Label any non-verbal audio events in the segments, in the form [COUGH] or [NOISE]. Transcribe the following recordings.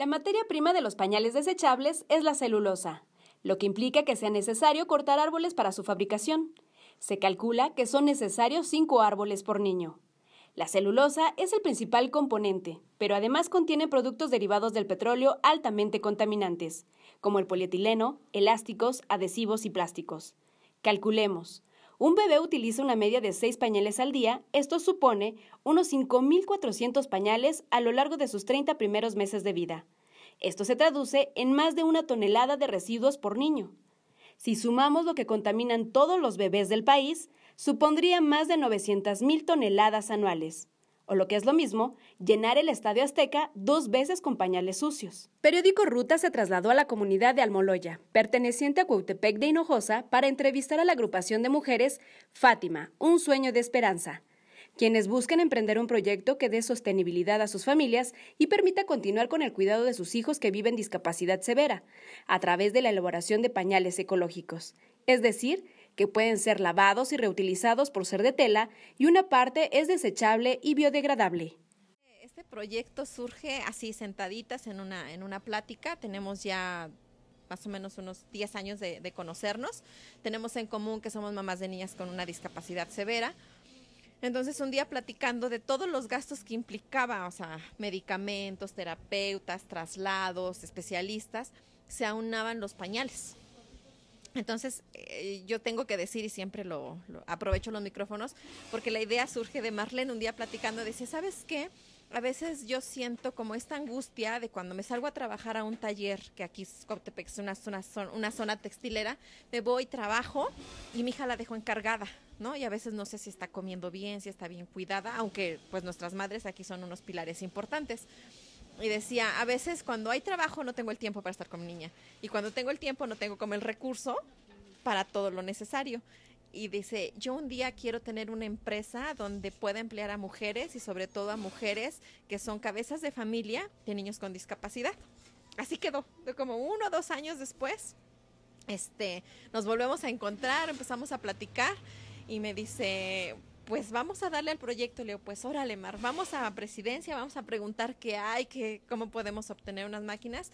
La materia prima de los pañales desechables es la celulosa, lo que implica que sea necesario cortar árboles para su fabricación. Se calcula que son necesarios cinco árboles por niño. La celulosa es el principal componente, pero además contiene productos derivados del petróleo altamente contaminantes, como el polietileno, elásticos, adhesivos y plásticos. Calculemos. Un bebé utiliza una media de 6 pañales al día, esto supone unos 5.400 pañales a lo largo de sus 30 primeros meses de vida. Esto se traduce en más de una tonelada de residuos por niño. Si sumamos lo que contaminan todos los bebés del país, supondría más de 900.000 toneladas anuales. O lo que es lo mismo, llenar el Estadio Azteca dos veces con pañales sucios. Periódico Ruta se trasladó a la comunidad de Almoloya, perteneciente a Cuautepec de Hinojosa, para entrevistar a la agrupación de mujeres Fátima, Un Sueño de Esperanza, quienes buscan emprender un proyecto que dé sostenibilidad a sus familias y permita continuar con el cuidado de sus hijos que viven discapacidad severa, a través de la elaboración de pañales ecológicos, es decir, que pueden ser lavados y reutilizados por ser de tela y una parte es desechable y biodegradable. Este proyecto surge así sentaditas en una, plática, tenemos ya más o menos unos 10 años de conocernos, tenemos en común que somos mamás de niñas con una discapacidad severa, entonces un día platicando de todos los gastos que implicaba, o sea, medicamentos, terapeutas, traslados, especialistas, se aunaban los pañales. Entonces, eh, yo tengo que decir, y siempre lo, aprovecho los micrófonos, porque la idea surge de Marlene un día platicando, decía, ¿sabes qué? a veces yo siento como esta angustia de cuando me salgo a trabajar a un taller, que aquí es Coptepec, es una zona, una zona textilera, me voy, trabajo y mi hija la dejo encargada, ¿no? Y a veces no sé si está comiendo bien, si está bien cuidada, aunque pues nuestras madres aquí son unos pilares importantes. Y decía, a veces cuando hay trabajo no tengo el tiempo para estar con mi niña. Y cuando tengo el tiempo no tengo como el recurso para todo lo necesario y dice, yo un día quiero tener una empresa donde pueda emplear a mujeres y sobre todo a mujeres que son cabezas de familia de niños con discapacidad. Así quedó, como uno o dos años después, este, nos volvemos a encontrar, empezamos a platicar y me dice, pues vamos a darle al proyecto, Leo, pues órale, Mar, vamos a presidencia, vamos a preguntar qué hay, cómo podemos obtener unas máquinas.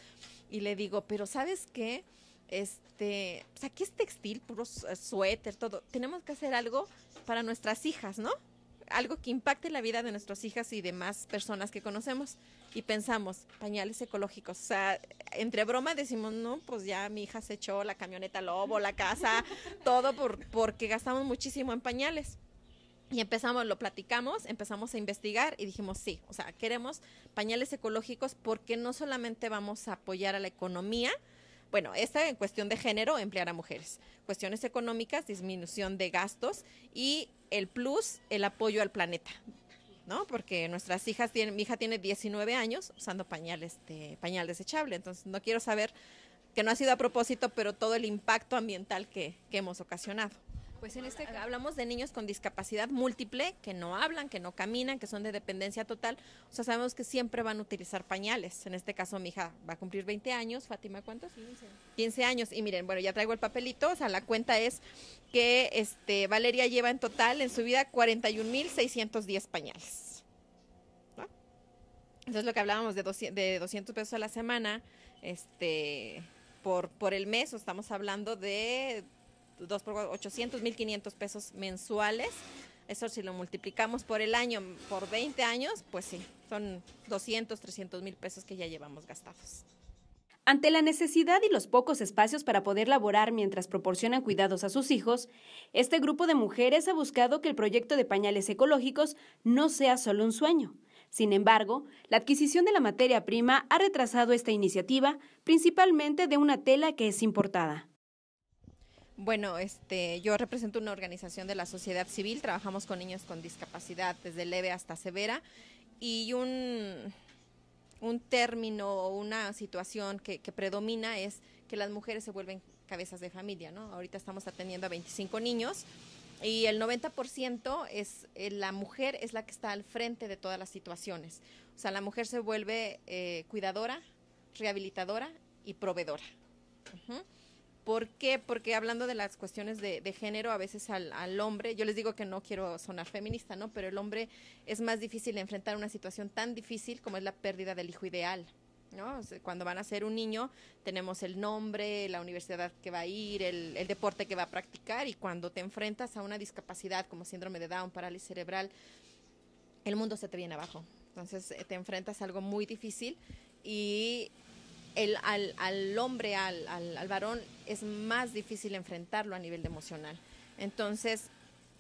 Y le digo, pero ¿sabes qué? este, sea pues, aquí es textil, puro eh, suéter, todo. Tenemos que hacer algo para nuestras hijas, ¿no? Algo que impacte la vida de nuestras hijas y demás personas que conocemos. Y pensamos, pañales ecológicos. O sea, entre broma decimos, no, pues ya mi hija se echó la camioneta lobo, la casa, [LAUGHS] todo por, porque gastamos muchísimo en pañales. Y empezamos, lo platicamos, empezamos a investigar y dijimos, sí, o sea, queremos pañales ecológicos porque no solamente vamos a apoyar a la economía, bueno, esta en cuestión de género, emplear a mujeres. Cuestiones económicas, disminución de gastos y el plus, el apoyo al planeta. ¿no? Porque nuestras hijas tienen, mi hija tiene 19 años usando pañales de, pañal desechable, entonces no quiero saber que no ha sido a propósito, pero todo el impacto ambiental que hemos ocasionado. Pues en este hablamos de niños con discapacidad múltiple que no hablan, que no caminan, que son de dependencia total. O sea, sabemos que siempre van a utilizar pañales. En este caso, mi hija va a cumplir 20 años. Fátima, ¿cuántos? 15. 15 años. Y miren, bueno, ya traigo el papelito. O sea, la cuenta es que este Valeria lleva en total en su vida 41.610 pañales. Entonces, lo que hablábamos de 200, de 200 pesos a la semana, este por, por el mes, estamos hablando de 2 por 1500 pesos mensuales. Eso si lo multiplicamos por el año, por 20 años, pues sí, son 200, 300 mil pesos que ya llevamos gastados. Ante la necesidad y los pocos espacios para poder laborar mientras proporcionan cuidados a sus hijos, este grupo de mujeres ha buscado que el proyecto de pañales ecológicos no sea solo un sueño. Sin embargo, la adquisición de la materia prima ha retrasado esta iniciativa, principalmente de una tela que es importada. Bueno, este, yo represento una organización de la sociedad civil, trabajamos con niños con discapacidad desde leve hasta severa y un, un término o una situación que, predomina es que las mujeres se vuelven cabezas de familia, ¿no? Ahorita estamos atendiendo a 25 niños y el 90% es eh, la mujer es la que está al frente de todas las situaciones. O sea, la mujer se vuelve eh, cuidadora, rehabilitadora y proveedora. ¿Por qué? Porque hablando de las cuestiones de, género, a veces al, hombre, yo les digo que no quiero sonar feminista, ¿no? Pero el hombre es más difícil enfrentar una situación tan difícil como es la pérdida del hijo ideal, ¿no? cuando van a ser un niño, tenemos el nombre, la universidad que va a ir, el, el deporte que va a practicar, y cuando te enfrentas a una discapacidad como síndrome de Down, parálisis cerebral, el mundo se te viene abajo. Entonces eh, te enfrentas a algo muy difícil y al, hombre, al, varón, es más difícil enfrentarlo a nivel emocional. Entonces,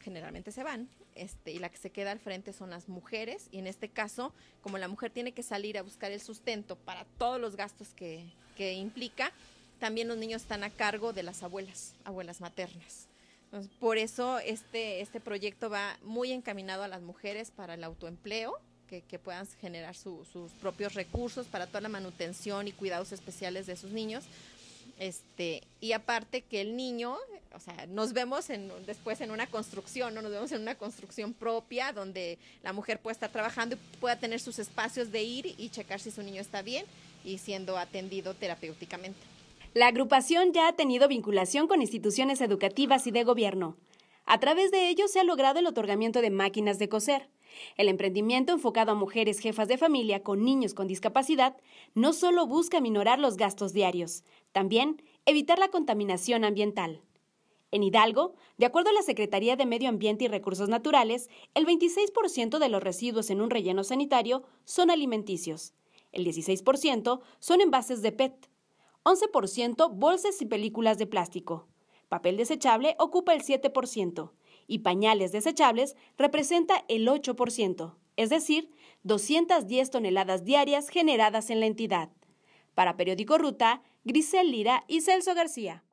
generalmente se van. Este, y la que se queda al frente son las mujeres y en este caso, como la mujer tiene que salir a buscar el sustento para todos los gastos que, implica, también los niños están a cargo de las abuelas, abuelas maternas. por eso este, este proyecto va muy encaminado a las mujeres para el autoempleo, que, puedan generar sus propios recursos para toda la manutención y cuidados especiales de sus niños. Este, y aparte que el niño, o sea, nos vemos después en una construcción, ¿no? Nos vemos en una construcción propia donde la mujer pueda estar trabajando y pueda tener sus espacios de ir y checar si su niño está bien y siendo atendido terapéuticamente. La agrupación ya ha tenido vinculación con instituciones educativas y de gobierno. A través de ello se ha logrado el otorgamiento de máquinas de coser, el emprendimiento enfocado a mujeres jefas de familia con niños con discapacidad no solo busca minorar los gastos diarios, también evitar la contaminación ambiental. En Hidalgo, de acuerdo a la Secretaría de Medio Ambiente y Recursos Naturales, el 26% de los residuos en un relleno sanitario son alimenticios, el 16% son envases de PET, 11% bolsas y películas de plástico, papel desechable ocupa el 7%, y pañales desechables representa el 8%, es decir, 210 toneladas diarias generadas en la entidad. Para Periódico Ruta, Grisel Lira y Celso García.